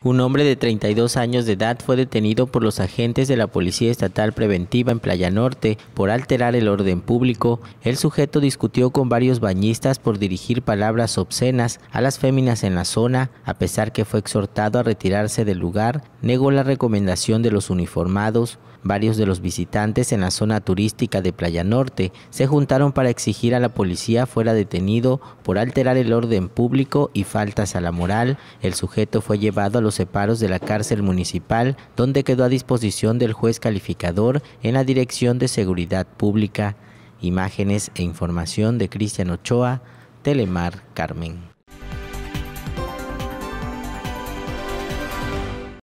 Un hombre de 32 años de edad fue detenido por los agentes de la Policía Estatal Preventiva en Playa Norte por alterar el orden público. El sujeto discutió con varios bañistas por dirigir palabras obscenas a las féminas en la zona, a pesar que fue exhortado a retirarse del lugar, negó la recomendación de los uniformados. Varios de los visitantes en la zona turística de Playa Norte se juntaron para exigir a la policía fuera detenido por alterar el orden público y faltas a la moral. El sujeto fue llevado separos de la cárcel municipal, donde quedó a disposición del juez calificador en la Dirección de Seguridad Pública. Imágenes e información de Cristian Ochoa, Telemar Carmen.